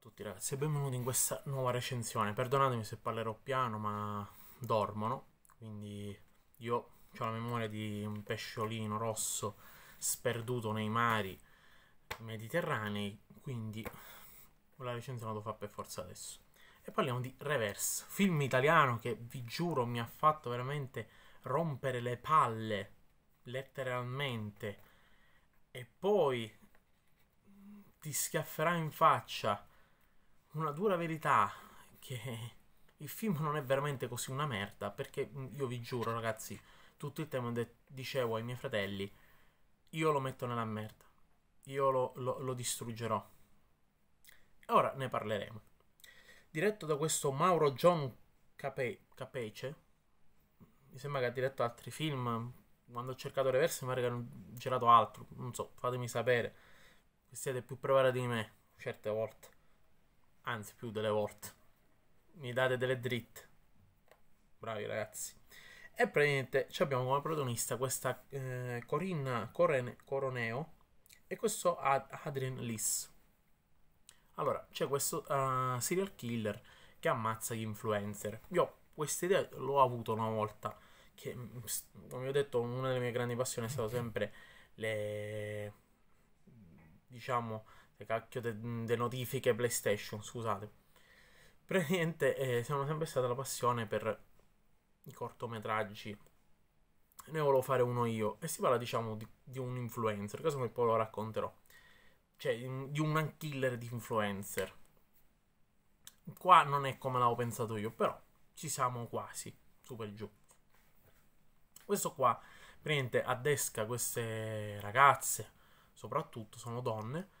tutti ragazzi e benvenuti in questa nuova recensione perdonatemi se parlerò piano ma dormono quindi io ho la memoria di un pesciolino rosso sperduto nei mari mediterranei quindi la recensione la devo fare per forza adesso e parliamo di Reverse film italiano che vi giuro mi ha fatto veramente rompere le palle letteralmente e poi ti schiafferà in faccia una dura verità che il film non è veramente così una merda, perché mm, io vi giuro ragazzi, tutto il tempo de- dicevo ai miei fratelli, io lo metto nella merda, io lo, lo, lo distruggerò. Ora ne parleremo. Diretto da questo Mauro John Cape- Capece, mi sembra che ha diretto altri film, quando ho cercato Reverse mi pare che hanno girato altro, non so, fatemi sapere, siete più preparati di me certe volte. Anzi, più delle volte. Mi date delle dritte. Bravi ragazzi. E praticamente abbiamo come protagonista questa eh, Corinna Corone, Coroneo e questo Ad Adrian Liss. Allora, c'è questo uh, serial killer che ammazza gli influencer. Io questa idea l'ho avuto una volta, che come ho detto una delle mie grandi passioni è stata sempre le... diciamo le cacchio delle notifiche PlayStation, scusate. Praticamente eh, siamo sempre stata la passione per i cortometraggi. Ne volevo fare uno io. E si parla, diciamo, di, di un influencer. Cosa poi lo racconterò. Cioè, di un killer di influencer. Qua non è come l'avevo pensato io, però ci siamo quasi. Super giù. Questo qua, praticamente, addesca queste ragazze, soprattutto sono donne,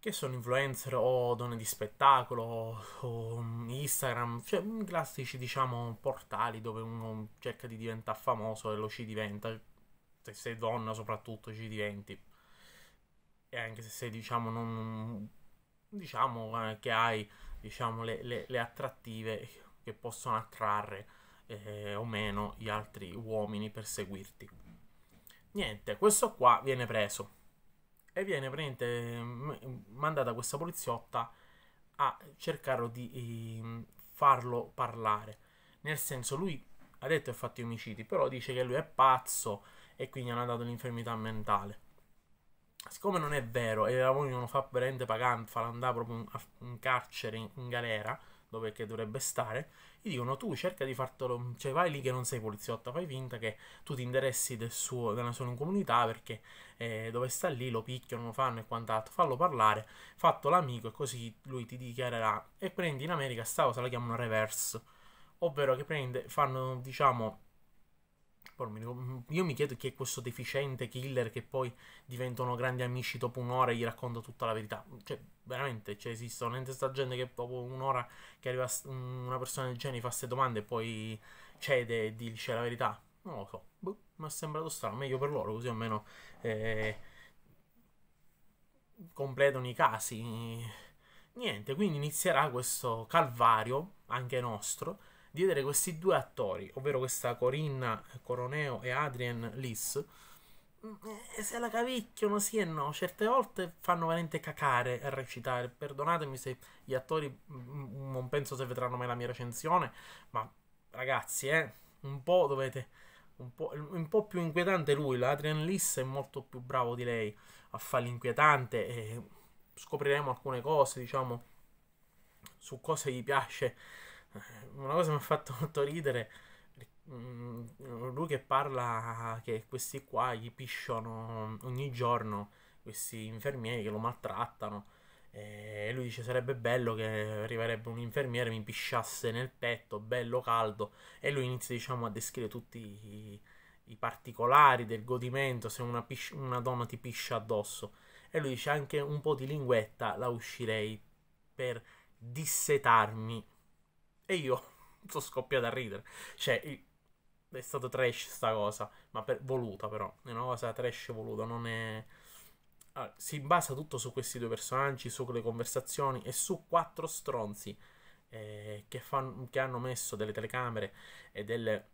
che sono influencer o donne di spettacolo o mm, Instagram, cioè mm, classici diciamo portali dove uno cerca di diventare famoso e lo ci diventa, se sei donna soprattutto ci diventi. E anche se sei diciamo non mm, diciamo eh, che hai diciamo le, le, le attrattive che possono attrarre eh, o meno gli altri uomini per seguirti. Niente, questo qua viene preso e viene praticamente mm, mm, mandata questa poliziotta a cercare di ehm, farlo parlare. Nel senso, lui ha detto che ha fatto omicidi, però dice che lui è pazzo e quindi hanno dato l'infermità mentale. Siccome non è vero e la vogliono far veramente pagare, far andare proprio in, carcere, in, galera, dove dovrebbe stare, gli dicono tu cerca di fartelo, cioè vai lì che non sei poliziotto, fai finta che tu ti interessi del suo, della sua comunità perché eh, dove sta lì lo picchiano, lo fanno e quant'altro, fallo parlare, fatto l'amico e così lui ti dichiarerà e prendi in America sta cosa la chiamano reverse, ovvero che prende, fanno diciamo Mm, io mi chiedo chi è questo deficiente killer che poi diventano grandi amici dopo un'ora e gli racconta tutta la verità. Cioè, veramente, cioè, esiste niente sta gente che dopo un'ora che arriva una persona del genere gli fa queste domande e poi cede e dice la verità. Non lo so, boh, mi è sembrato strano, meglio per loro, così almeno eh, completano i casi. Niente, quindi inizierà questo calvario, anche nostro, di vedere questi due attori, ovvero questa Corinna Coroneo e Adrian Liss, mm, eh, se la cavicchiano sì e no, certe volte fanno veramente cacare a recitare. Perdonatemi se gli attori mm, mm, non penso se vedranno mai la mia recensione, ma ragazzi, eh, un po' dovete un po', un po più inquietante lui, l'Adrian Liss è molto più bravo di lei a fare l'inquietante e scopriremo alcune cose, diciamo, su cosa gli piace eh, una cosa mi ha fatto molto ridere. Mm, lui che parla che questi qua gli pisciano ogni giorno, questi infermieri che lo maltrattano. Eh, e lui dice sarebbe bello che arriverebbe un infermiere, mi pisciasse nel petto, bello caldo. E lui inizia diciamo a descrivere tutti i, i particolari del godimento se una, pisci- una donna ti piscia addosso. E lui dice anche un po' di linguetta la uscirei per dissetarmi e io sono scoppiato a ridere. Cioè, è stato trash sta cosa, ma per, voluta però. È una cosa trash voluta, non è... Allora, ah, si basa tutto su questi due personaggi, su quelle conversazioni e su quattro stronzi eh, che, fan, che, hanno messo delle telecamere e delle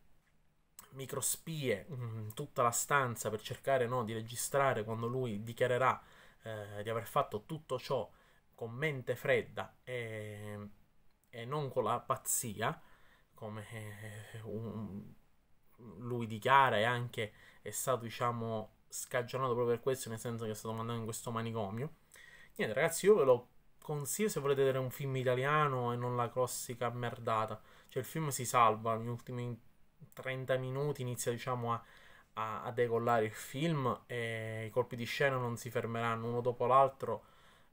microspie in tutta la stanza per cercare no, di registrare quando lui dichiarerà eh, di aver fatto tutto ciò con mente fredda e ehm, e non con la pazzia, come eh, un, lui dichiara e anche è stato, diciamo, scagionato proprio per questo, nel senso che è stato mandato in questo manicomio. Niente, ragazzi, io ve lo consiglio se volete vedere un film italiano e non la classica merdata. Cioè, il film si salva, negli ultimi 30 minuti inizia, diciamo, a, a, a decollare il film e i colpi di scena non si fermeranno uno dopo l'altro.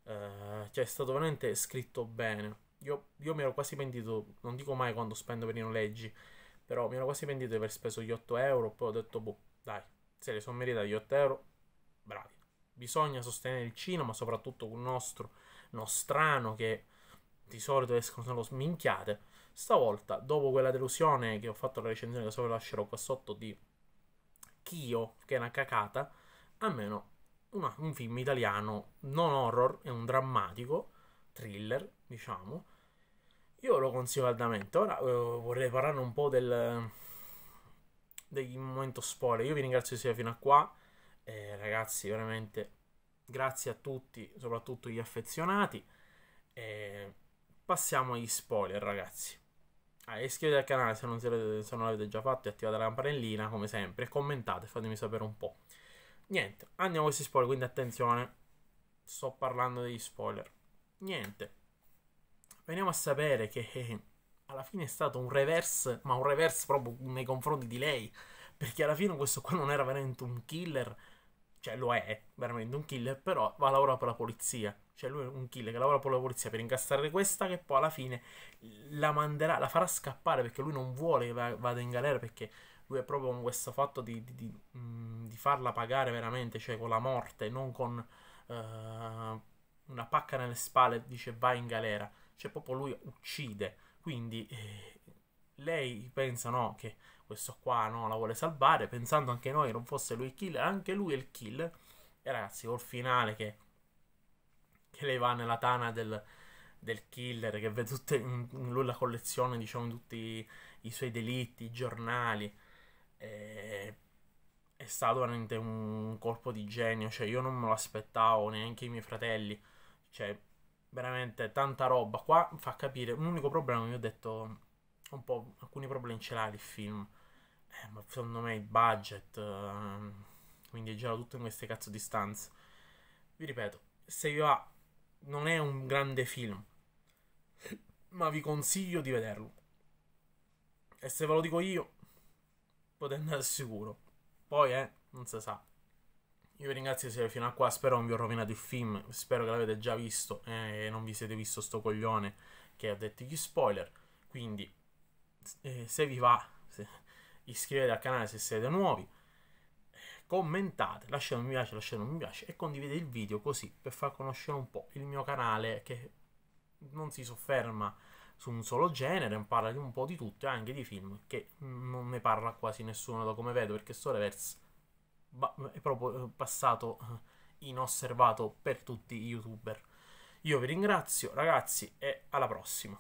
Eh, cioè, è stato veramente scritto bene. Io, io, mi ero quasi pentito, non dico mai quando spendo per i noleggi, però mi ero quasi pentito di aver speso gli 8 euro, poi ho detto, boh, dai, se le sono meritate gli 8 euro, bravi. Bisogna sostenere il cinema, soprattutto con il nostro, nostrano, che di solito escono solo sminchiate. Stavolta, dopo quella delusione che ho fatto la recensione, che solo lascerò qua sotto, di Kio, che è una cacata, almeno una, un film italiano non horror, è un drammatico, thriller, diciamo, io lo consiglio caldamente. Ora eh, vorrei parlare un po' del, del momento spoiler. Io vi ringrazio sia fino a qua. Eh, ragazzi, veramente grazie a tutti, soprattutto gli affezionati. Eh, passiamo agli spoiler, ragazzi. Ah, iscrivetevi al canale se non, siete, se non l'avete già fatto e attivate la campanellina, come sempre. E commentate, fatemi sapere un po'. Niente, andiamo a questi spoiler, quindi attenzione. Sto parlando degli spoiler. Niente veniamo a sapere che eh, alla fine è stato un reverse, ma un reverse proprio nei confronti di lei, perché alla fine questo qua non era veramente un killer, cioè lo è veramente un killer, però va a lavorare per la polizia. Cioè lui è un killer che lavora per la polizia per incastrare questa che poi alla fine la manderà, la farà scappare perché lui non vuole che vada in galera perché lui è proprio con questo fatto di, di, di, mm, di farla pagare veramente, cioè con la morte, non con... Uh, una pacca nelle spalle, dice vai in galera, cioè proprio lui uccide, quindi eh, lei pensa no, che questo qua no, la vuole salvare, pensando anche noi non fosse lui il killer, anche lui è il killer, e ragazzi col finale che, che lei va nella tana del, del killer, che vede tutte, lui la collezione, diciamo, di tutti i suoi delitti, i giornali, eh, è stato veramente un colpo di genio, cioè io non me lo aspettavo, neanche i miei fratelli, cioè, veramente tanta roba. Qua fa capire, un unico problema, mi ho detto un po' alcuni problemi ce l'ha il film. Eh, ma secondo me il budget, eh, quindi è girato tutto in queste cazzo di stanze. Vi ripeto, se io va, non è un grande film, ma vi consiglio di vederlo. E se ve lo dico io, potete andare sicuro. Poi, eh, non si sa. Io vi ringrazio di essere fino a qua, spero non vi ho rovinato il film, spero che l'avete già visto eh, e eh, non vi siete visto sto coglione che ha detto gli spoiler. Quindi, eh, se vi va, se, iscrivetevi al canale se siete nuovi, commentate, lasciate un mi piace, lasciate un mi piace e condividete il video così per far conoscere un po' il mio canale che non si sofferma su un solo genere, parla di un po' di tutto e anche di film che non ne parla quasi nessuno da come vedo perché sto reverse è proprio eh, passato eh, inosservato per tutti i youtuber. Io vi ringrazio ragazzi e alla prossima.